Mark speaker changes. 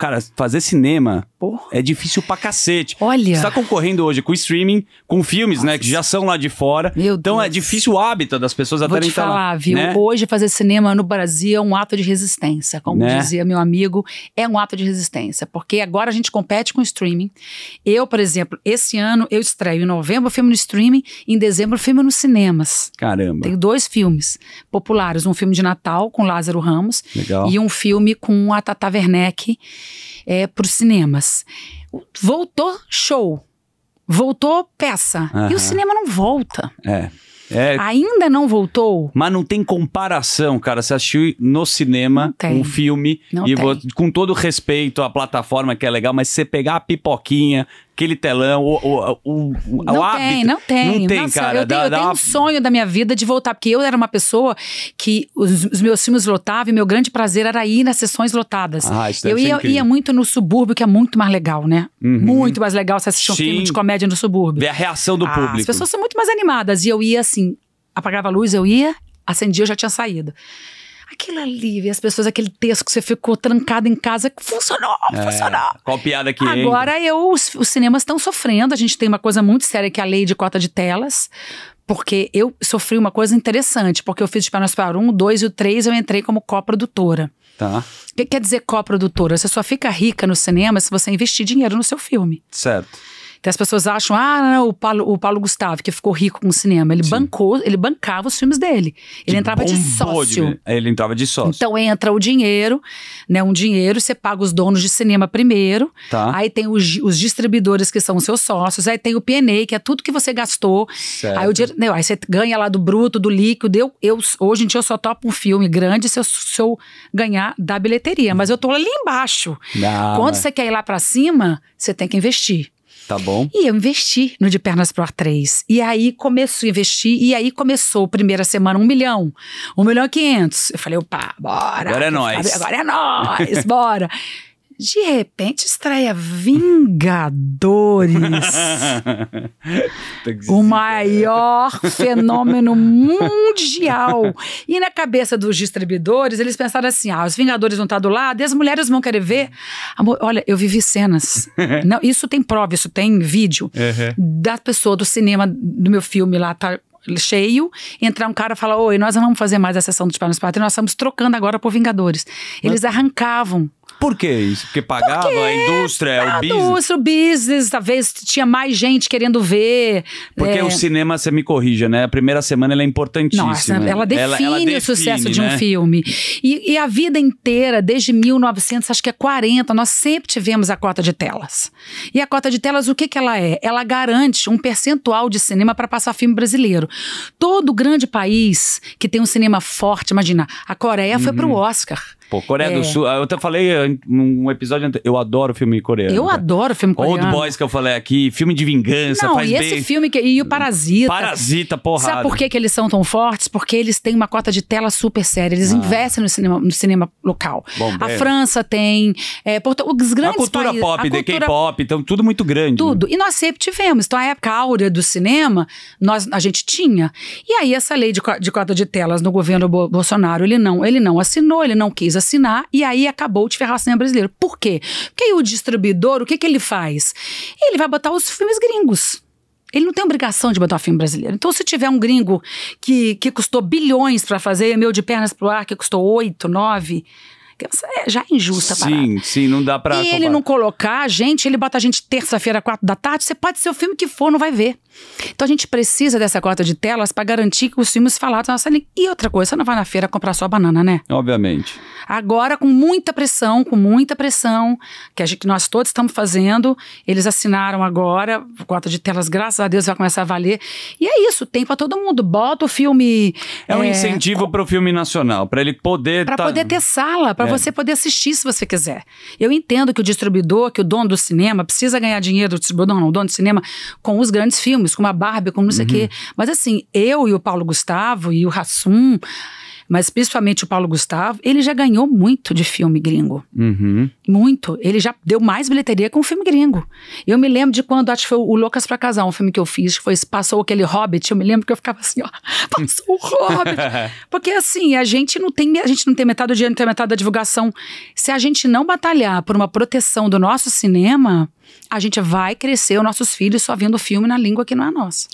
Speaker 1: Cara, fazer cinema Porra. é difícil pra cacete. Olha. Você tá concorrendo hoje com streaming, com filmes, né, Nossa. né? Que já são lá de fora. Meu então é Deus. é difícil o hábito das pessoas até Vou te falar, lá, viu? Né?
Speaker 2: Hoje fazer cinema no Brasil é um ato de resistência. Como né? dizia meu amigo, é um ato de resistência. Porque agora a gente compete com o streaming. Eu, por exemplo, esse ano eu estreio em novembro filme no streaming, em dezembro filme nos cinemas. Caramba. Tem dois filmes populares. Um filme de Natal com Lázaro Ramos. Legal. E um filme com a Tata Werneck é, para os cinemas. Voltou show, voltou peça. Uhum. E o cinema não volta.
Speaker 1: É. É,
Speaker 2: Ainda não voltou?
Speaker 1: Mas não tem comparação, cara. Você assistiu no cinema um filme não e vou, com todo respeito à plataforma que é legal, mas você pegar a pipoquinha, aquele telão, o, o, o, o não hábito. Tem, não tem, não tem. Nossa, cara. Eu tenho, dá, eu tenho
Speaker 2: uma... um sonho da minha vida de voltar, porque eu era uma pessoa que os, os meus filmes lotavam e meu grande prazer era ir nas sessões lotadas. Ah, isso eu ia, ia muito no subúrbio, que é muito mais legal, né? Uhum. Muito mais legal você assistir um Sim. filme de comédia no subúrbio. Ver a reação
Speaker 1: do ah, público. As pessoas são
Speaker 2: muito mais animadas. E eu ia assim, apagava a luz, eu ia, acendia, eu já tinha saído aquilo ali, as pessoas, aquele texto que você ficou trancado em casa, funcionou, é, funcionou.
Speaker 1: Qual piada que é, Agora
Speaker 2: entra? eu, os, os cinemas estão sofrendo, a gente tem uma coisa muito séria que é a lei de cota de telas, porque eu sofri uma coisa interessante, porque eu fiz de Panos para um, dois e o eu entrei como coprodutora. Tá. O que quer dizer coprodutora? Você só fica rica no cinema se você investir dinheiro no seu filme. Certo. Então as pessoas acham, ah, não, o Paulo, o Paulo Gustavo, que ficou rico com o cinema, ele Sim. bancou, ele bancava os filmes dele. Ele que entrava de sócio. De...
Speaker 1: É, ele entrava de sócio.
Speaker 2: Então entra o dinheiro, né? Um dinheiro, você paga os donos de cinema primeiro. Tá. Aí tem os, os distribuidores que são os seus sócios, aí tem o PNE, que é tudo que você gastou. Certo. Aí, o dinheiro, não, aí você ganha lá do bruto, do líquido. Eu, eu, hoje em dia eu só topo um filme grande se eu, se eu ganhar da bilheteria. Mas eu tô ali embaixo.
Speaker 1: Não, ah, Quando mas... você
Speaker 2: quer ir lá para cima, você tem que investir. Tá bom. E eu investi no De Pernas Pro Ar 3. E aí começou a investir, e aí começou, primeira semana, um milhão, um milhão e quinhentos. Eu falei, opa, bora. Agora é nós. Agora é nós, bora de repente estreia Vingadores. o maior fenômeno mundial. E na cabeça dos distribuidores, eles pensaram assim: ah, os Vingadores vão estar do lado e as mulheres vão querer ver. Amor, olha, eu vivi cenas. Não, isso tem prova, isso tem vídeo uhum. da pessoa do cinema do meu filme lá, tá cheio, entrar um cara e falar: Oi, nós não vamos fazer mais a sessão dos Panos Patrios, nós estamos trocando agora por Vingadores. Eles arrancavam por que isso? Porque
Speaker 1: pagava Porque a indústria, é o business? A indústria,
Speaker 2: o business, talvez tinha mais gente querendo ver. Porque é... o
Speaker 1: cinema, você me corrija, né? A primeira semana ela é importantíssima. Nossa, ela define, ela, ela define o sucesso né? de um né? filme.
Speaker 2: E, e, a vida inteira, desde 1900, acho que é 40, nós sempre tivemos a cota de telas. E a cota de telas, o que, que ela é? Ela garante um percentual de cinema para passar filme brasileiro. Todo grande país que tem um cinema forte, imagina, a Coreia uhum. foi para o Oscar.
Speaker 1: Pô, Coreia é. do Sul. Eu até falei um episódio anterior. Eu adoro filme coreano. Eu
Speaker 2: adoro filme coreano. Old
Speaker 1: Boys que eu falei aqui, filme de vingança, Não, faz e esse
Speaker 2: filme que... e o Parasita. Parasita, porra Sabe por que, que eles são tão fortes? Porque eles têm uma cota de tela super séria. Eles ah. investem no cinema, no cinema local. Bom, a é. França tem, é, Porto... os grandes a cultura países, pop, a cultura... K-pop,
Speaker 1: então tudo muito grande. Né?
Speaker 2: Tudo. Né? E nós sempre tivemos. Então a época áurea do cinema, nós, a gente tinha. E aí essa lei de, de cota de telas no governo Bolsonaro, ele não, ele não assinou, ele não quis assinar e aí acabou de ferrar Racinha né, Brasileira. Por quê? Porque o distribuidor, o que, que ele faz? Ele vai botar os filmes gringos. Ele não tem obrigação de botar um filme brasileiro. Então, se tiver um gringo que, que custou bilhões para fazer, meu de pernas pro ar, que custou oito, nove, criança é já é injusta sim,
Speaker 1: Sim, não dá pra... E ele
Speaker 2: não colocar a gente, ele bota a gente terça-feira, quatro da tarde, você pode ser o filme que for, não vai ver. Então a gente precisa dessa cota de telas para garantir que os filmes falados na nossa E outra coisa, você não vai na feira comprar só banana, né?
Speaker 1: Obviamente.
Speaker 2: Agora, com muita pressão, com muita pressão, que, a gente, que nós todos estamos fazendo, eles assinaram agora, cota de telas, graças a Deus, vai começar a valer. E é isso, tem para todo mundo. Bota o filme... É um é, incentivo
Speaker 1: é para o filme nacional, para ele poder... Para tá... poder ter
Speaker 2: sala, para é. você poder assistir se você quiser. Eu entendo que o distribuidor, que o dono do cinema, precisa ganhar dinheiro do distribuidor, não, o dono do cinema, com os grandes filmes, com a Barbie, com não sei o uhum. quê. Mas assim, eu e o Paulo Gustavo e o Rassum mas principalmente o Paulo Gustavo, ele já ganhou muito de filme gringo. Uhum. Muito. Ele já deu mais bilheteria com filme gringo. Eu me lembro de quando, acho que foi o Loucas pra Casar, um filme que eu fiz, que foi, passou aquele Hobbit, eu me lembro que eu ficava assim, ó, passou o Hobbit. Porque assim, a gente não tem, a gente não tem metade do dinheiro, não tem metade da divulgação. Se a gente não batalhar por uma proteção do nosso cinema, a gente vai crescer os nossos filhos só vendo filme na língua que não é nossa.